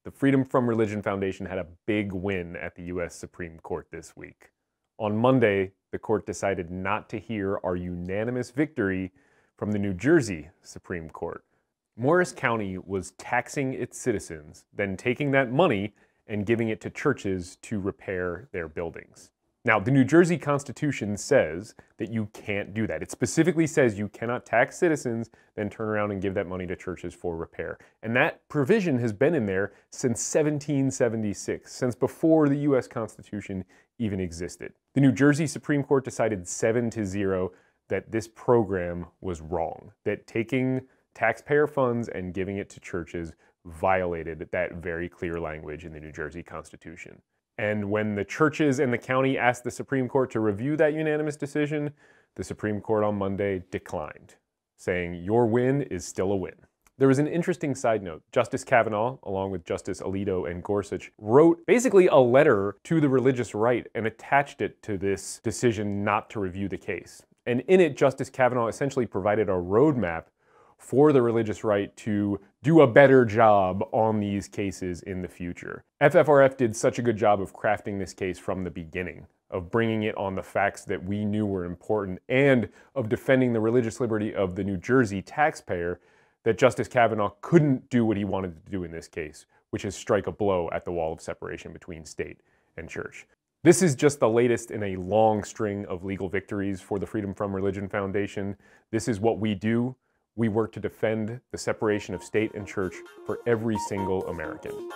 The Freedom from Religion Foundation had a big win at the U.S. Supreme Court this week. On Monday, the court decided not to hear our unanimous victory from the New Jersey Supreme Court. Morris County was taxing its citizens, then taking that money and giving it to churches to repair their buildings. Now, the New Jersey Constitution says that you can't do that. It specifically says you cannot tax citizens, then turn around and give that money to churches for repair. And that provision has been in there since 1776, since before the US Constitution even existed. The New Jersey Supreme Court decided 7 to 0 that this program was wrong, that taking taxpayer funds and giving it to churches violated that very clear language in the New Jersey Constitution. And when the churches and the county asked the Supreme Court to review that unanimous decision, the Supreme Court on Monday declined, saying, Your win is still a win. There was an interesting side note. Justice Kavanaugh, along with Justice Alito and Gorsuch, wrote basically a letter to the religious right and attached it to this decision not to review the case. And in it, Justice Kavanaugh essentially provided a roadmap for the religious right to do a better job on these cases in the future. FFRF did such a good job of crafting this case from the beginning, of bringing it on the facts that we knew were important, and of defending the religious liberty of the New Jersey taxpayer that Justice Kavanaugh couldn't do what he wanted to do in this case, which is strike a blow at the wall of separation between state and church. This is just the latest in a long string of legal victories for the Freedom From Religion Foundation. This is what we do. We work to defend the separation of state and church for every single American.